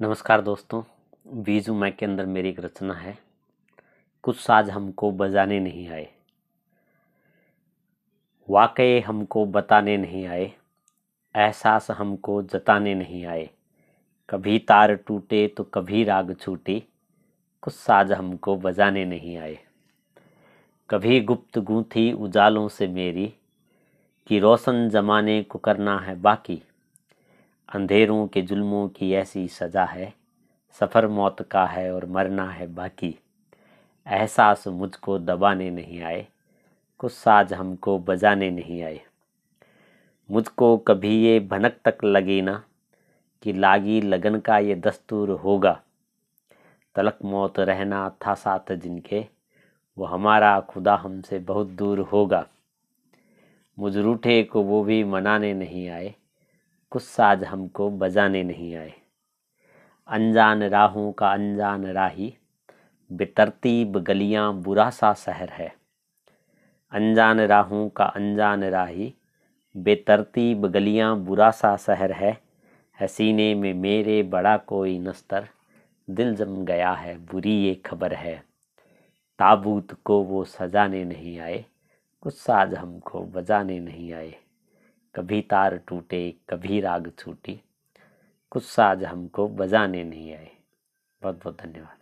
नमस्कार दोस्तों बीजू मैक के अंदर मेरी एक रचना है कुछ साज हमको बजाने नहीं आए वाकई हमको बताने नहीं आए एहसास हमको जताने नहीं आए कभी तार टूटे तो कभी राग छूटे कुछ साज हमको बजाने नहीं आए कभी गुप्त गूँ थी उजालों से मेरी कि रोशन जमाने को करना है बाकी अंधेरों के जुल्मों की ऐसी सज़ा है सफ़र मौत का है और मरना है बाकी एहसास मुझको दबाने नहीं आए कुछ साज हमको बजाने नहीं आए मुझको कभी ये भनक तक लगे ना कि लागी लगन का ये दस्तूर होगा तलक मौत रहना था साथ जिनके वो हमारा खुदा हमसे बहुत दूर होगा मुझ रूठे को वो भी मनाने नहीं आए कुछ साज हमको बजाने नहीं आए अनजान राहों का अनजान राही बेतरतीब गलियां बुरा सा शहर है अनजान राहों का अनजान राही बेतरतीब गलियां बुरा सा शहर है हसीने में मेरे बड़ा कोई नस्तर दिल जम गया है बुरी ये खबर है ताबूत को वो सजाने नहीं आए कुछ साज हमको बजाने नहीं आए कभी तार टूटे कभी राग छूटी कुछ साज हमको बजाने नहीं आए बहुत बहुत धन्यवाद